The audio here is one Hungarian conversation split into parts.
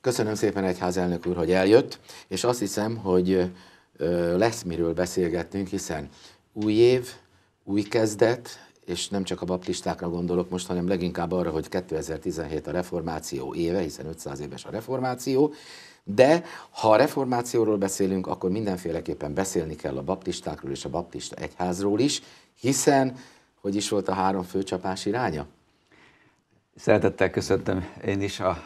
Köszönöm szépen egyházelnök úr, hogy eljött, és azt hiszem, hogy lesz miről beszélgetnünk, hiszen új év, új kezdet, és nem csak a baptistákra gondolok most, hanem leginkább arra, hogy 2017 a reformáció éve, hiszen 500 éves a reformáció, de ha a reformációról beszélünk, akkor mindenféleképpen beszélni kell a baptistákról és a baptista egyházról is, hiszen hogy is volt a három főcsapás iránya? Szeretettel köszöntöm én is a, a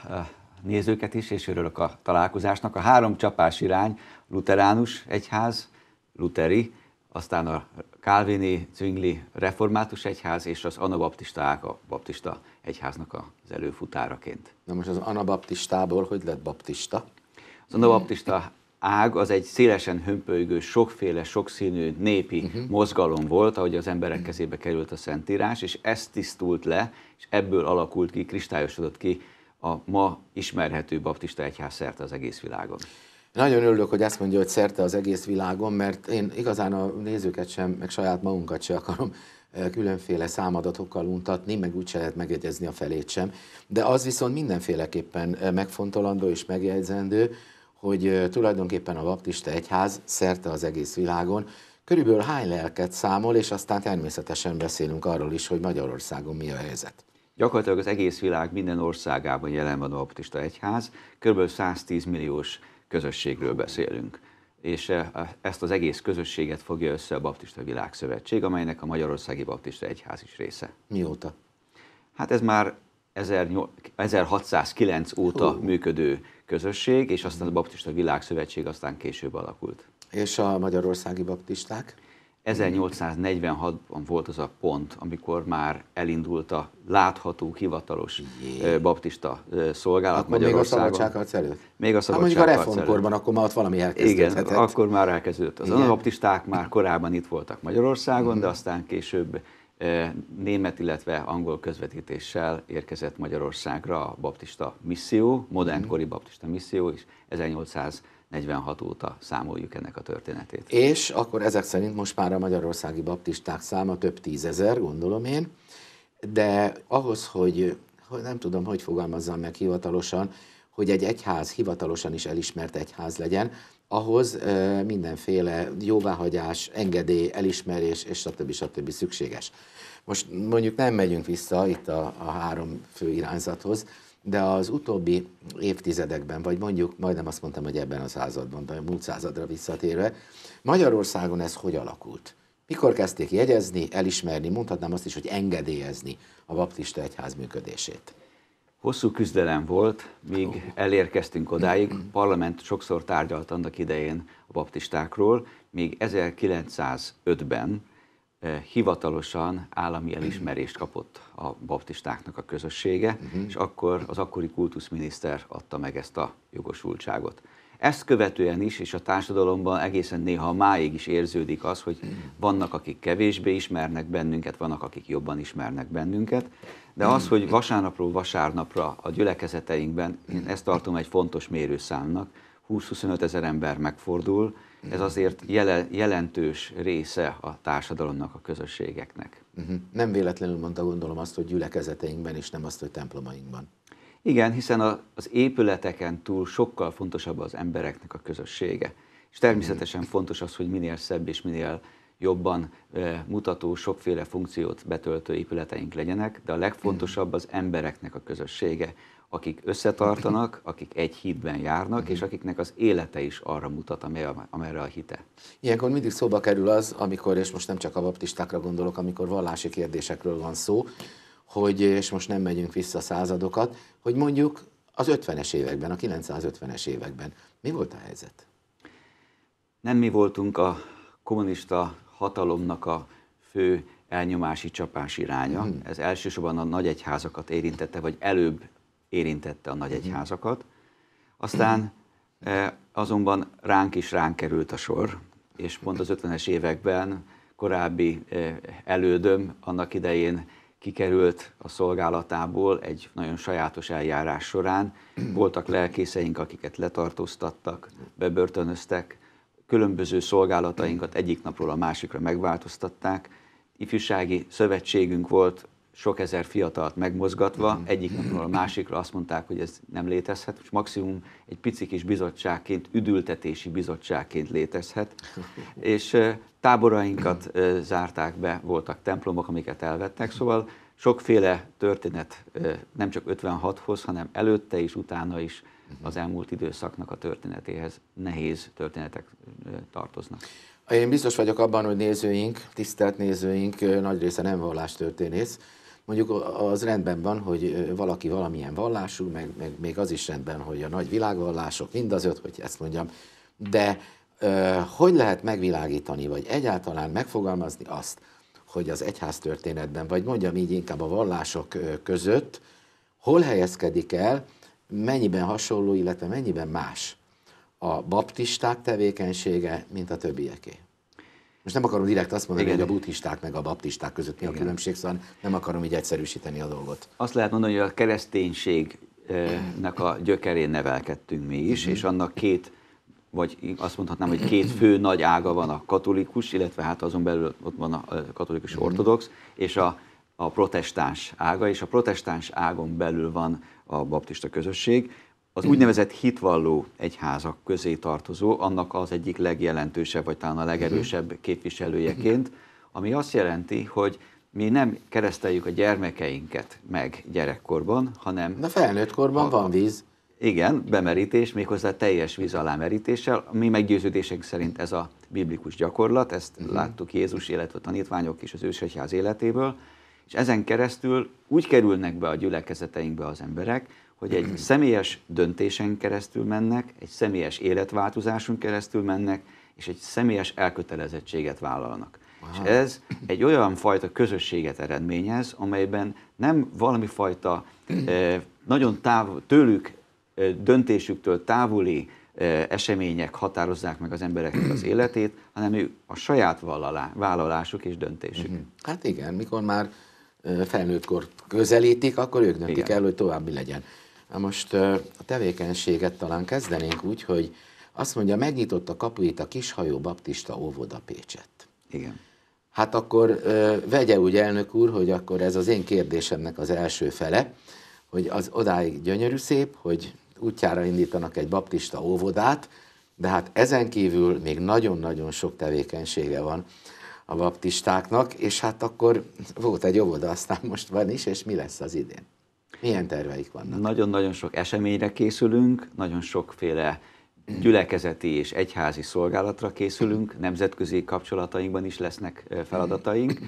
nézőket is, és örülök a találkozásnak. A három csapás irány, luteránus egyház, luteri, aztán a kálvini, Zwingli református egyház és az anabaptista, a baptista egyháznak az előfutáraként. Na most az anabaptistából hogy lett baptista? Az anabaptista ág az egy szélesen hömpölygő, sokféle, sokszínű népi uh-huh. mozgalom volt, ahogy az emberek mhm. kezébe került a Szentírás, és ez tisztult le, és ebből alakult ki, kristályosodott ki a ma ismerhető baptista egyház szerte az egész világon. Nagyon örülök, hogy azt mondja, hogy szerte az egész világon, mert én igazán a nézőket sem, meg saját magunkat sem akarom különféle számadatokkal untatni, meg úgyse lehet megjegyezni a felét sem. De az viszont mindenféleképpen megfontolandó és megjegyzendő, hogy tulajdonképpen a baptista egyház szerte az egész világon körülbelül hány lelket számol, és aztán természetesen beszélünk arról is, hogy Magyarországon mi a helyzet. Gyakorlatilag az egész világ minden országában jelen van a baptista egyház, kb. 110 milliós közösségről beszélünk és ezt az egész közösséget fogja össze a Baptista Világszövetség, amelynek a Magyarországi Baptista Egyház is része. Mióta? Hát ez már 1609 óta Hú. működő közösség, és aztán mhm. a Baptista Világszövetség aztán később alakult. És a magyarországi baptisták? 1846-ban volt az a pont, amikor már elindult a látható, hivatalos Jé. baptista szolgálat akkor Magyarországon. még a szabadságharc előtt? Még a hát szabadságharc előtt. mondjuk a reformkorban, akkor már ott valami elkezdődhetett. Igen, akkor már elkezdődött. Az Igen. anabaptisták már korábban itt voltak Magyarországon, de mhm. aztán később német, illetve angol közvetítéssel érkezett Magyarországra a baptista misszió, modernkori mhm. baptista misszió, és 1846 óta számoljuk ennek a történetét. És akkor ezek szerint most már a magyarországi baptisták száma több tízezer, gondolom én, de ahhoz, hogy, hogy nem tudom, hogy fogalmazzam meg hivatalosan, hogy egy egyház hivatalosan is elismert egyház legyen, ahhoz mindenféle jóváhagyás, engedély, elismerés, és stb. stb. szükséges. Most mondjuk nem megyünk vissza itt a, a három fő irányzathoz, de az utóbbi évtizedekben, vagy mondjuk majdnem azt mondtam, hogy ebben a században, de a múlt századra visszatérve, Magyarországon ez hogy alakult? Mikor kezdték jegyezni, elismerni, mondhatnám azt is, hogy engedélyezni a baptista egyház működését? Hosszú küzdelem volt, míg elérkeztünk odáig, parlament sokszor tárgyalt annak idején a baptistákról, még 1905-ben eh, hivatalosan állami elismerést kapott a baptistáknak a közössége, uh-huh. és akkor az akkori kultuszminiszter adta meg ezt a jogosultságot. Ezt követően is, és a társadalomban egészen néha máig is érződik az, hogy vannak, akik kevésbé ismernek bennünket, vannak, akik jobban ismernek bennünket, de az, hogy vasárnapról vasárnapra a gyülekezeteinkben, én ezt tartom egy fontos mérőszámnak, 20-25 ezer ember megfordul, ez azért jele, jelentős része a társadalomnak, a közösségeknek. Mhm. Nem véletlenül mondta gondolom azt, hogy gyülekezeteinkben, és nem azt, hogy templomainkban. Igen, hiszen a, az épületeken túl sokkal fontosabb az embereknek a közössége. És természetesen fontos az, hogy minél szebb és minél jobban e, mutató, sokféle funkciót betöltő épületeink legyenek, de a legfontosabb az embereknek a közössége, akik összetartanak, akik egy hídben járnak, és akiknek az élete is arra mutat, amerre a hite. Ilyenkor mindig szóba kerül az, amikor, és most nem csak a baptistákra gondolok, amikor vallási kérdésekről van szó, hogy, és most nem megyünk vissza századokat, hogy mondjuk az 50-es években, a 950 es években mi volt a helyzet? Nem mi voltunk a kommunista hatalomnak a fő elnyomási csapás iránya. Hmm. Ez elsősorban a nagyegyházakat érintette, vagy előbb érintette a nagyegyházakat. Hmm. Aztán eh, azonban ránk is ránk került a sor, és pont az 50-es években korábbi eh, elődöm annak idején kikerült a szolgálatából egy nagyon sajátos eljárás során. Voltak lelkészeink, akiket letartóztattak, bebörtönöztek, különböző szolgálatainkat egyik napról a másikra megváltoztatták. Ifjúsági szövetségünk volt, sok ezer fiatalt megmozgatva, mhm. egyik napról a másikra azt mondták, hogy ez nem létezhet, és maximum egy pici kis bizottságként, üdültetési bizottságként létezhet. És táborainkat zárták be, voltak templomok, amiket elvettek, szóval sokféle történet nem csak 56-hoz, hanem előtte és utána is az elmúlt időszaknak a történetéhez nehéz történetek tartoznak. Én biztos vagyok abban, hogy nézőink, tisztelt nézőink nagy része nem vallástörténész, mondjuk az rendben van, hogy valaki valamilyen vallású, meg, meg még az is rendben, hogy a nagy világvallások, mind az öt, hogy ezt mondjam, de hogy lehet megvilágítani, vagy egyáltalán megfogalmazni azt, hogy az egyház történetben, vagy mondjam így inkább a vallások között, hol helyezkedik el, mennyiben hasonló, illetve mennyiben más a baptisták tevékenysége, mint a többieké? most nem akarom direkt azt mondani, Igen. hogy a buddhisták meg a baptisták között mi a különbség, szóval nem akarom így egyszerűsíteni a dolgot. Azt lehet mondani, hogy a kereszténységnek a gyökerén nevelkedtünk mi is, mhm. és annak két vagy azt mondhatnám, hogy két fő nagy ága van a katolikus, illetve hát azon belül ott van a katolikus mhm. ortodox, és a, a protestáns ága, és a protestáns ágon belül van a baptista közösség az úgynevezett hitvalló egyházak közé tartozó, annak az egyik legjelentősebb, vagy talán a legerősebb mhm. képviselőjeként, ami azt jelenti, hogy mi nem kereszteljük a gyermekeinket meg gyerekkorban, hanem... na felnőtt korban a, van víz. Igen, bemerítés, méghozzá teljes víz alá merítéssel. Mi meggyőződésünk szerint ez a biblikus gyakorlat, ezt uh-huh. láttuk Jézus, illetve a tanítványok és az ősegyház életéből, és ezen keresztül úgy kerülnek be a gyülekezeteinkbe az emberek, hogy egy mm-hmm. személyes döntésen keresztül mennek, egy személyes életváltozáson keresztül mennek, és egy személyes elkötelezettséget vállalnak. Aha. És ez egy olyan fajta közösséget eredményez, amelyben nem valami fajta eh, nagyon táv tőlük, eh, döntésüktől távoli eh, események határozzák meg az embereknek az életét, hanem ő a saját vállalá, vállalásuk és döntésük. Mm-hmm. Hát igen, mikor már kort közelítik, akkor ők döntik igen. el, hogy további legyen. Na most a tevékenységet talán kezdenénk úgy, hogy azt mondja, megnyitott a kapuit a kishajó baptista óvoda Pécsett. Igen. Hát akkor vegye úgy, elnök úr, hogy akkor ez az én kérdésemnek az első fele, hogy az odáig gyönyörű szép, hogy útjára indítanak egy baptista óvodát, de hát ezen kívül még nagyon-nagyon sok tevékenysége van a baptistáknak, és hát akkor volt egy óvoda, aztán most van is, és mi lesz az idén? Milyen terveik vannak? Nagyon-nagyon sok eseményre készülünk, nagyon sokféle gyülekezeti és egyházi szolgálatra készülünk, nemzetközi kapcsolatainkban is lesznek feladataink,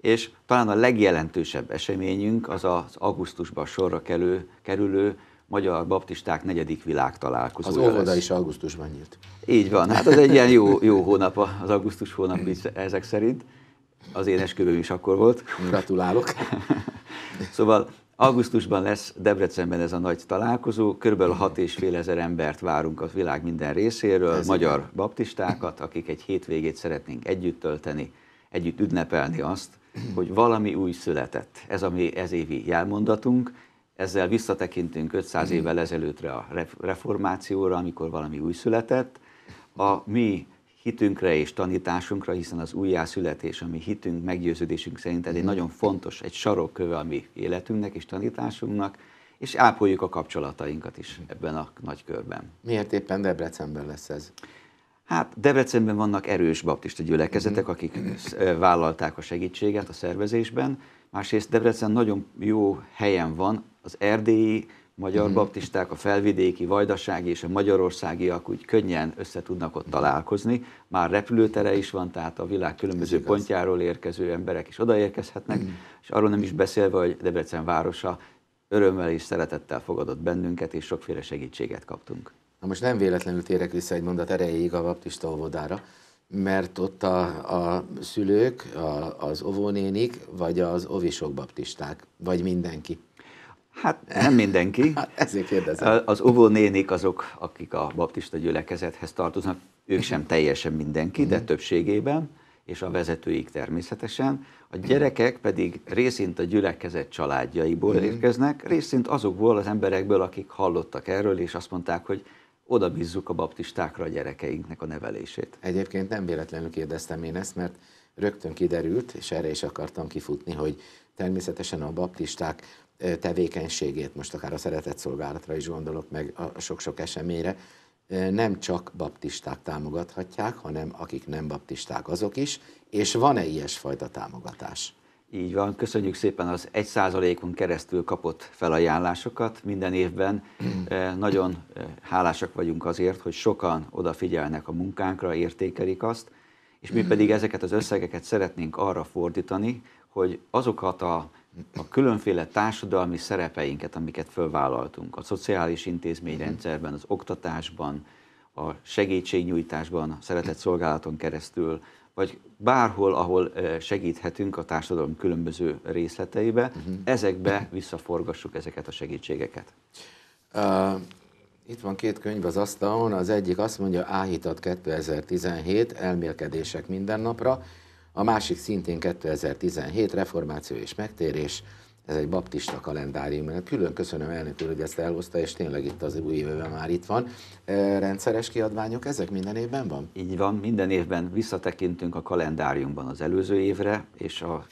és talán a legjelentősebb eseményünk az az augusztusban sorra kerülő, kerülő Magyar Baptisták negyedik világ találkozója. Az óvoda is augusztusban nyílt. Így van, hát az egy ilyen jó, jó hónap, az augusztus hónap ezek szerint. Az én esküvőm is akkor volt. Gratulálok. szóval Augusztusban lesz Debrecenben ez a nagy találkozó, körülbelül 6 és fél ezer embert várunk a világ minden részéről, ez magyar igen. baptistákat, akik egy hétvégét szeretnénk együtt tölteni, együtt ünnepelni azt, hogy valami új született. Ez a mi ezévi jelmondatunk, ezzel visszatekintünk 500 évvel ezelőttre a reformációra, amikor valami új született. A mi hitünkre és tanításunkra, hiszen az újjászületés, ami hitünk, meggyőződésünk szerint ez egy mhm. nagyon fontos, egy sarokköve a mi életünknek és tanításunknak, és ápoljuk a kapcsolatainkat is mhm. ebben a nagy körben. Miért éppen Debrecenben lesz ez? Hát Debrecenben vannak erős baptista gyülekezetek, mhm. akik vállalták a segítséget a szervezésben. Másrészt Debrecen nagyon jó helyen van, az erdélyi magyar mhm. baptisták, a felvidéki, vajdasági és a magyarországiak úgy könnyen össze tudnak ott találkozni. Már repülőtere is van, tehát a világ különböző pontjáról érkező emberek is odaérkezhetnek, mhm. és arról nem is beszélve, hogy Debrecen városa örömmel és szeretettel fogadott bennünket, és sokféle segítséget kaptunk. Na most nem véletlenül térek vissza egy mondat erejéig a baptista óvodára, mert ott a, a szülők, a, az ovónénik, vagy az ovisok baptisták, vagy mindenki. Hát nem mindenki. Hát ezért kérdezem. Az nénik azok, akik a baptista gyülekezethez tartoznak, ők sem teljesen mindenki, de mhm. többségében, és a vezetőik természetesen. A gyerekek pedig részint a gyülekezet családjaiból mhm. érkeznek, részint azokból az emberekből, akik hallottak erről, és azt mondták, hogy oda bízzuk a baptistákra a gyerekeinknek a nevelését. Egyébként nem véletlenül kérdeztem én ezt, mert rögtön kiderült, és erre is akartam kifutni, hogy természetesen a baptisták tevékenységét, most akár a szeretett szolgálatra is gondolok, meg a sok-sok eseményre, nem csak baptisták támogathatják, hanem akik nem baptisták, azok is, és van-e ilyesfajta támogatás? Így van, köszönjük szépen az egy százalékon keresztül kapott felajánlásokat minden évben. Nagyon hálásak vagyunk azért, hogy sokan odafigyelnek a munkánkra, értékelik azt, és mi pedig ezeket az összegeket szeretnénk arra fordítani, hogy azokat a a különféle társadalmi szerepeinket, amiket fölvállaltunk a szociális intézményrendszerben, az oktatásban, a segítségnyújtásban, a szeretett szolgálaton keresztül, vagy bárhol, ahol segíthetünk a társadalom különböző részleteibe, uh-huh. ezekbe visszaforgassuk ezeket a segítségeket. Uh, itt van két könyv az asztalon, az egyik azt mondja Áhítat 2017, elmélkedések mindennapra, a másik szintén 2017 reformáció és megtérés, ez egy baptista kalendárium. Külön köszönöm elnök úr, hogy ezt elhozta, és tényleg itt az új évben már itt van. E, rendszeres kiadványok, ezek minden évben van? Így van, minden évben visszatekintünk a kalendáriumban az előző évre, és a,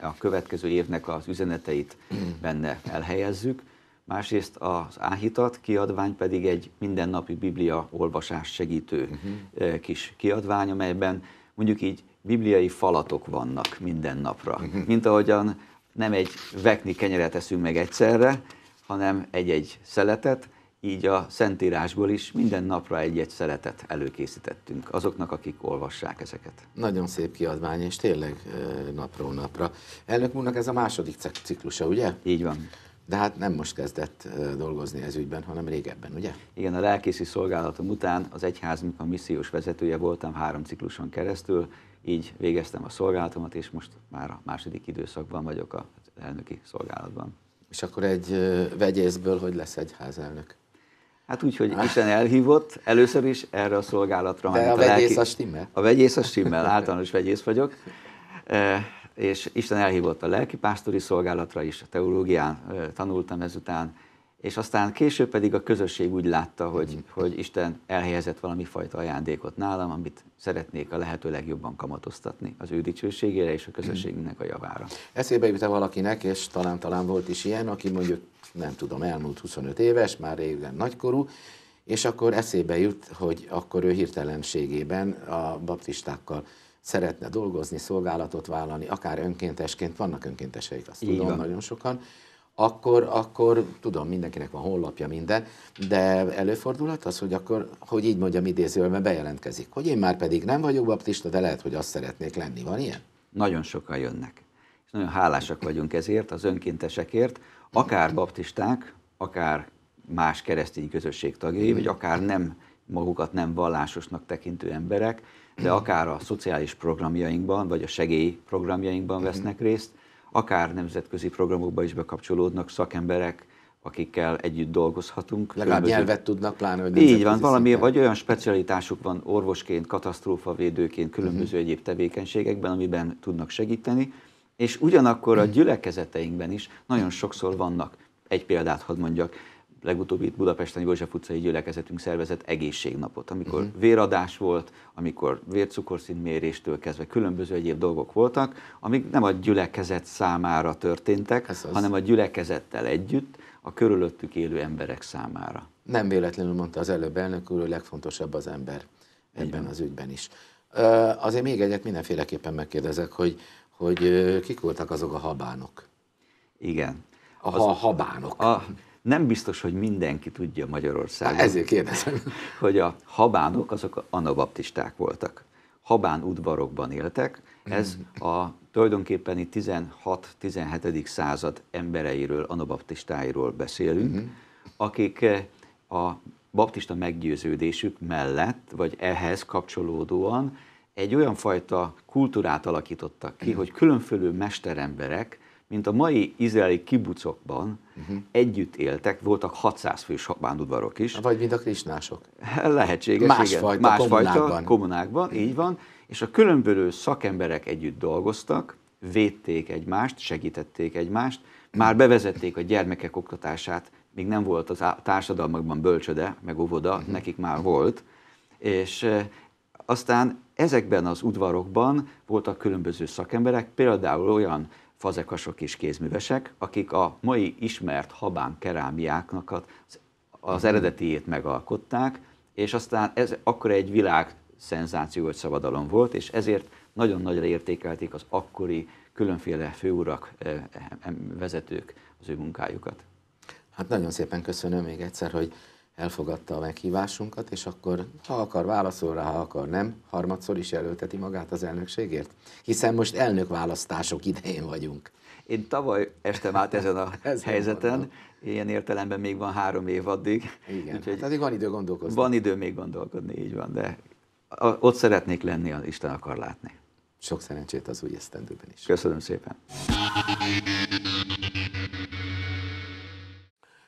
a következő évnek az üzeneteit benne elhelyezzük. Másrészt az áhítat kiadvány pedig egy mindennapi biblia olvasás segítő uh-huh. kis kiadvány, amelyben mondjuk így bibliai falatok vannak minden napra. Mhm. Mint ahogyan nem egy vekni kenyeret eszünk meg egyszerre, hanem egy-egy szeletet, így a Szentírásból is minden napra egy-egy szeletet előkészítettünk azoknak, akik olvassák ezeket. Nagyon szép kiadvány, és tényleg napról napra. Elnök úrnak ez a második ciklusa, ugye? Így van. De hát nem most kezdett dolgozni ez ügyben, hanem régebben, ugye? Igen, a lelkészi szolgálatom után az egyház a missziós vezetője voltam három cikluson keresztül, így végeztem a szolgálatomat, és most már a második időszakban vagyok az elnöki szolgálatban. És akkor egy vegyészből hogy lesz egy házelnök? Hát úgy, hogy Isten elhívott, először is erre a szolgálatra. De a vegyész a stimmel? A vegyész a stimmel, általános vegyész vagyok és Isten elhívott a lelkipásztori szolgálatra is, a teológián tanultam ezután, és aztán később pedig a közösség úgy látta, hogy, mm. hogy Isten elhelyezett valami fajta ajándékot nálam, amit szeretnék a lehető legjobban kamatoztatni az ő dicsőségére és a közösségünknek a javára. Eszébe jut valakinek, és talán-talán volt is ilyen, aki mondjuk nem tudom, elmúlt 25 éves, már régen nagykorú, és akkor eszébe jut, hogy akkor ő hirtelenségében a baptistákkal szeretne dolgozni, szolgálatot vállalni, akár önkéntesként, vannak önkénteseik, azt Így tudom, van. nagyon sokan, akkor, akkor tudom, mindenkinek van honlapja, minden, de előfordulhat az, hogy akkor, hogy így mondjam idézőjelben bejelentkezik, hogy én már pedig nem vagyok baptista, de lehet, hogy azt szeretnék lenni. Van ilyen? Nagyon sokan jönnek. És nagyon hálásak vagyunk ezért, az önkéntesekért, akár baptisták, akár más keresztény közösség tagjai, vagy akár nem magukat nem vallásosnak tekintő emberek, de akár a szociális programjainkban, vagy a segélyprogramjainkban mhm. vesznek részt, akár nemzetközi programokba is bekapcsolódnak szakemberek, akikkel együtt dolgozhatunk. Legalább különböző... nyelvet tudnak, pláne, hogy Így van, valami, szinten. vagy olyan specialitásuk van orvosként, katasztrófavédőként, különböző uh-huh. egyéb tevékenységekben, amiben tudnak segíteni, és ugyanakkor a mhm. gyülekezeteinkben is nagyon sokszor vannak, egy példát hadd mondjak, Legutóbbi itt Budapesten József utcai gyülekezetünk szervezett egészségnapot, amikor uh-huh. véradás volt, amikor vércukorszintméréstől kezdve különböző egyéb dolgok voltak, amik nem a gyülekezet számára történtek, Ez az. hanem a gyülekezettel együtt a körülöttük élő emberek számára. Nem véletlenül mondta az előbb elnök úr, hogy legfontosabb az ember ebben Igen. az ügyben is. Azért még egyet mindenféleképpen megkérdezek, hogy, hogy kik voltak azok a habánok? Igen. A, az, habánok. A, nem biztos, hogy mindenki tudja Magyarországon. Há, ezért kérdezem. Hogy a habánok azok anabaptisták voltak. Habán udvarokban éltek, ez a tulajdonképpen 16-17. század embereiről, anabaptistáiról beszélünk, akik eh, a baptista meggyőződésük mellett, vagy ehhez kapcsolódóan egy olyan fajta kultúrát alakítottak ki, hogy különfölő mesteremberek mint a mai izraeli kibucokban uh-huh. együtt éltek, voltak 600 fős bándudvarok is. Vagy mint a krisnások. Hát lehetséges, Másfajta, igen. Másfajta kommunákban. kommunákban, így van. És a különböző szakemberek együtt dolgoztak, védték egymást, segítették egymást, már bevezették a gyermekek oktatását, még nem volt az társadalmakban bölcsöde, meg óvoda, uh-huh. nekik már volt, és aztán ezekben az udvarokban voltak különböző szakemberek, például olyan fazekasok és kézművesek, akik a mai ismert habán kerámiáknak az, az eredetiét megalkották, és aztán ez akkor egy világ szenzáció, hogy szabadalom volt, és ezért nagyon nagyra értékelték az akkori különféle főurak, eh, vezetők az ő munkájukat. Hát nagyon szépen köszönöm még egyszer, hogy elfogadta a meghívásunkat, és akkor ha akar válaszol rá, ha akar nem, harmadszor is jelölteti magát az elnökségért. Hiszen most elnök választások idején vagyunk. Én tavaly este át ezen a Ez helyzeten, van. ilyen értelemben még van három év addig. Igen, úgyhogy hát addig van idő gondolkozni. Van idő még gondolkodni, így van, de ott szeretnék lenni, az Isten akar látni. Sok szerencsét az új esztendőben is. Köszönöm szépen.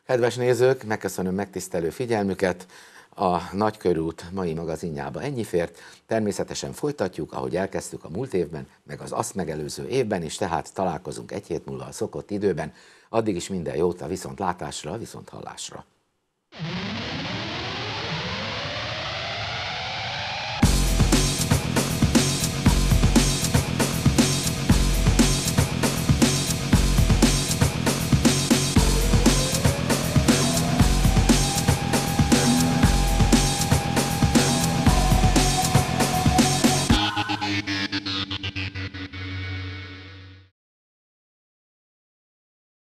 Kedves nézők, megköszönöm megtisztelő figyelmüket. A Nagykörút mai magazinjába ennyi fért. Természetesen folytatjuk, ahogy elkezdtük a múlt évben, meg az azt megelőző évben is, tehát találkozunk egy hét múlva a szokott időben. Addig is minden jót a viszontlátásra, a viszonthallásra.